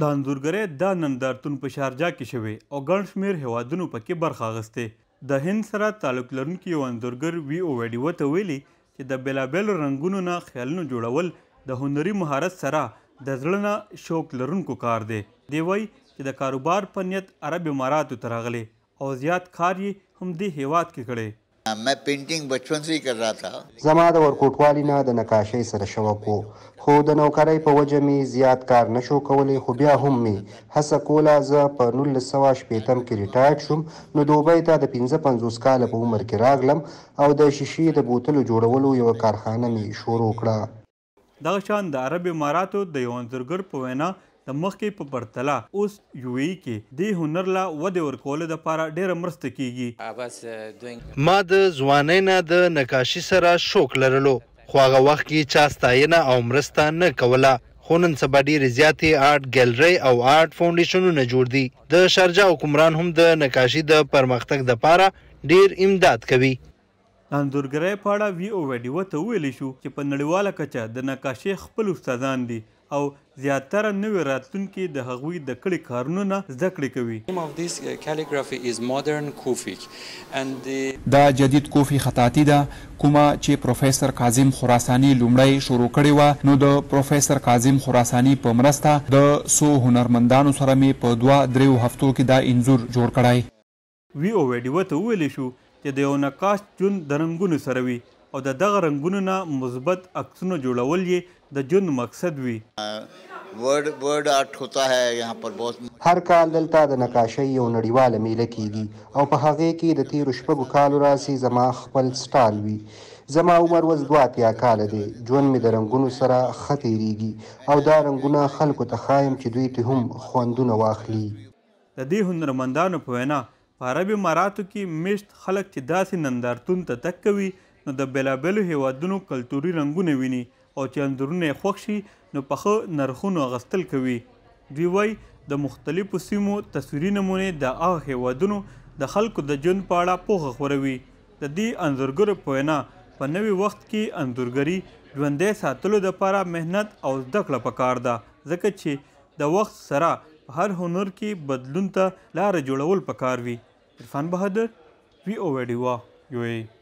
د انځورګرۍ دا نندارتون په شارجه کې شوی او ګڼ شمېر هیوادونو پکې برخه اخیستې د هند سره تعلق لرونکي یو انځورګر وی او ویډیو ته ویلي چې د بېلابېلو رنګونو نه خیالونو جوړول د هنري مهارت سره د زړه نه شوق لرونکو کار دی دی وایي چې د کاروبار په نیت عرب اماراتو ته راغلی او زیات کار یې همدې هیواد کې کړی मैं पेंटिंग بچپن से कर रहा था زما د ورکوټوالي نه د نقاشۍ سره شوق وو خو د نوکرۍ په وجه می زیات کار نشو کولی خو بیا هم می هڅه کوله زه په 1980 کې ریټایر شوم نو دوبۍ ته د 55 کال په عمر کې راغلم او د شیشې د بوتلو جوړولو یو کارخانه می شروع کړه دغه شان د عرب اماراتو د یو انځورګر په وینا د مخکې په پرتله اوس یو ای کې د هنر لا ودې ورکول د لپاره ډېر مرسته کیږي ما د ځوانۍ نه د نقاشي سره شوق لرلو خو هغه وخت کې چا ستاینه او مرسته نه کوله خو نن سبا ډېرې زیاتې آرټ ګیلري او آرټ فاونډیشنونه جوړ دي د شارجه حکمران هم د نقاشي د پرمختګ دپاره ډېر امداد کوي انځورګرۍ په اړه وی او ویډیو ته ویلی شو چې په نړیواله کچه د نقاشۍ خپل استادان دي او زیاتره نوې راتلونکي د هغوی د کړي کارونه زده کړې کوي uh, دا جدید کوفي خطاطي ده کومه چې پروفیسور کاظم خراسانی لومړی شروع کړې وه نو د پروفیسور کاظم خراسانی په مرسته د سو هنرمندانو سره مې په دوه دریو هفتو کې دا انځور جوړ کړی وی او ویډیو ته وویلی شو چې د یو نقاش جون د رنګونو سره وي او د دغه رنگونو نه مثبت عکسونه جوړول یې د جون مقصد وي ورډ ورډ آرټ ہوتا ہے یہاں پر بہت هر کال دلته د نقاشۍ یو نړیواله میله کیږي او په هغه کې د تیر شپږو کالو راسي زما خپل سټال وي زما عمر وز دوه اتیا کاله دی ژوند مې د رنګونو سره ښه تیریږي او دا رنګونه خلکو ته ښایم چې دوی ته هم خوندونه واخلي د دې هنرمندانو په وینا په عربي ماراتو کې میشت خلک چې داسې نندارتون ته تک کوي نو د بیلابیلو هیوادونو کلتوري رنګونه ویني او چې انځورونه یې خوښ شي نو پخه نرخونو اغستل کوي دوی وایي د مختلفو سیمو تصویري نمونې د هغه هیوادونو د خلکو د ژوند په اړه پوهه خوروي د دې انځورګرو په وینا په نوي وخت کې انځورګري ژوندې ساتلو دپاره مهنت او زده کړه پکار ده ځکه چې د وخت سره په هر هنر کې بدلون ته لاره جوړول پکار وي عرفان بهادر وی او ویډیوا یو